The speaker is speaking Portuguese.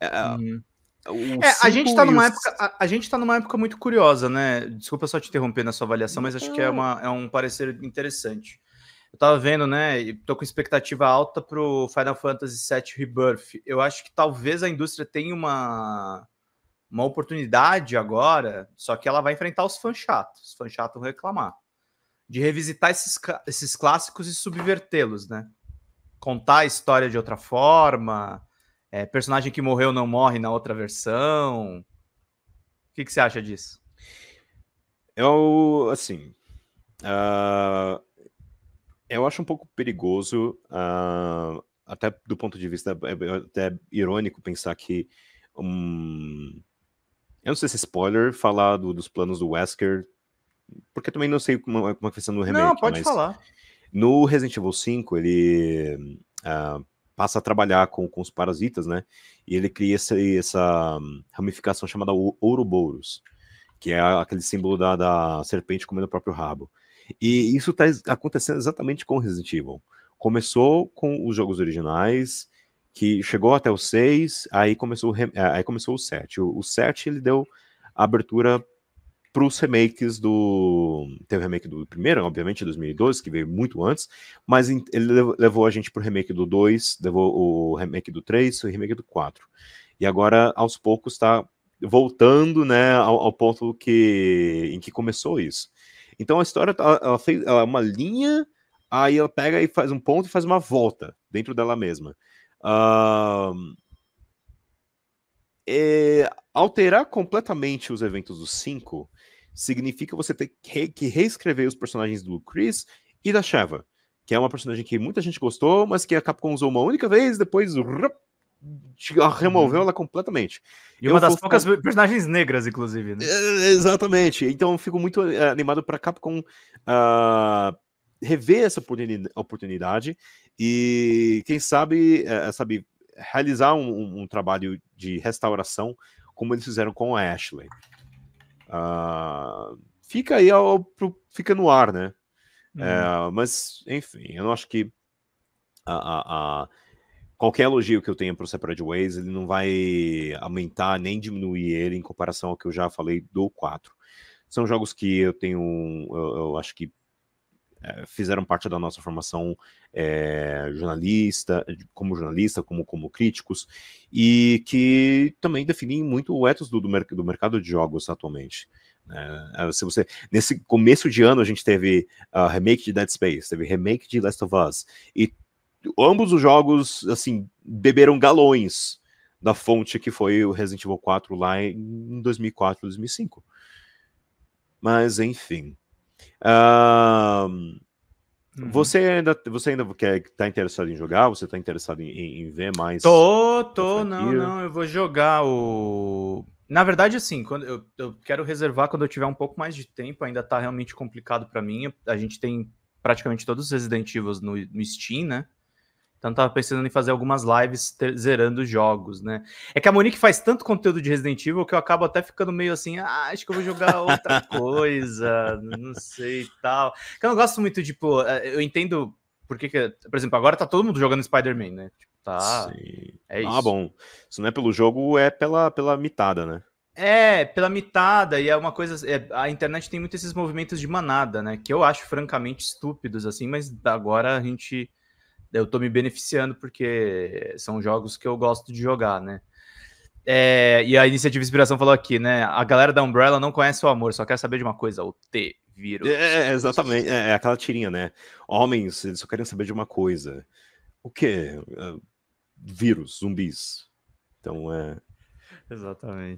É, é, uhum. é, a gente está numa, época, a, a, gente tá numa época muito curiosa, né? Desculpa só te interromper na sua avaliação, mas acho que é, uma, é um parecer interessante. Eu tava vendo, né? E tô com expectativa alta pro Final Fantasy VII Rebirth. Eu acho que talvez a indústria tenha uma, uma oportunidade agora, só que ela vai enfrentar os fãs chatos. Os fãs chatos vão reclamar. De revisitar esses, esses clássicos e subvertê-los, né? Contar a história de outra forma, é, personagem que morreu não morre na outra versão. O que, que você acha disso? Eu, assim, uh, eu acho um pouco perigoso, uh, até do ponto de vista, é, é, até irônico pensar que, um, eu não sei se é spoiler, falar do, dos planos do Wesker, porque também não sei como, é, como é que vai ser no remake. Não, pode falar. No Resident Evil 5, ele... Uh, passa a trabalhar com, com os parasitas, né? E ele cria essa, essa ramificação chamada Ouroboros, que é aquele símbolo da, da serpente comendo o próprio rabo. E isso está acontecendo exatamente com Resident Evil. Começou com os jogos originais, que chegou até o 6, aí começou, aí começou o 7. É, o, o 7 ele deu abertura para os remakes do. Teve o remake do primeiro, obviamente, em 2012, que veio muito antes, mas ele levou a gente para o remake do 2, levou o remake do 3 e o remake do 4. E agora, aos poucos, está voltando né, ao, ao, ponto que, em que começou isso. Então a história tá, ela, fez ela é uma linha, aí ela pega e faz um ponto e faz uma volta dentro dela mesma. Uh, é, alterar completamente os eventos do cinco significa você ter que reescrever os personagens do Chris e da Sheva, que é uma personagem que muita gente gostou, mas que a Capcom usou uma única vez, depois ah, removeu uhum. ela completamente. E uma eu das poucas personagens negras, inclusive. Né? É, exatamente. Então eu fico muito eh, animado para a Capcom uh, rever essa oportunidade e quem sabe, uh, sabe realizar um, um, um trabalho de restauração como eles fizeram com a Ashley. Ah, fica aí ao, pro, fica no ar, né? É, uhum. É, mas, enfim, eu não acho que a, a, a, qualquer elogio que eu tenha para o Separate Ways, ele não vai aumentar nem diminuir ele em comparação ao que eu já falei do 4. São jogos que eu tenho, eu, eu acho que eh, fizeram parte da nossa formação é, jornalista, como jornalista, como, como críticos, e que também definem muito o ethos do, do, merc do mercado de jogos atualmente. É, se você nesse começo de ano a gente teve uh, remake de Dead Space, teve remake de Last of Us e ambos os jogos assim beberam galões da fonte que foi o Resident Evil 4 lá em 2004, 2005. Mas enfim, uhum. Você ainda você ainda quer tá interessado em jogar? Você tá interessado em, em, em ver mais? Tô, tô, não, não, eu vou jogar o na verdade, assim, quando eu, eu, quero reservar quando eu tiver um pouco mais de tempo, ainda tá realmente complicado para mim. A gente tem praticamente todos os Resident Evil no, no Steam, né? Então tava pensando em fazer algumas lives zerando jogos, né? É que a Monique faz tanto conteúdo de Resident Evil que eu acabo até ficando meio assim, ah, acho que eu vou jogar outra coisa, não sei e tal. que eu não gosto muito, tipo, eh, eu entendo porque que, por exemplo, agora tá todo mundo jogando Spider-Man, né? Tipo, tá. Sim. É ah, isso. Ah, bom. Isso não é pelo jogo, é pela, pela mitada, né? É, pela mitada, e é uma coisa. É, a internet tem muito esses movimentos de manada, né? Que eu acho francamente estúpidos, assim, mas agora a gente eu estou me beneficiando porque são jogos que eu gosto de jogar, né? É, e a iniciativa Inspiração falou aqui, né? A galera da Umbrella não conhece o amor, só quer saber de uma coisa, o T vírus. É, é, exatamente, é, é, aquela tirinha, né? Homens, eles só querem saber de uma coisa. O quê? Ah, vírus, zumbis. Então é. Exatamente.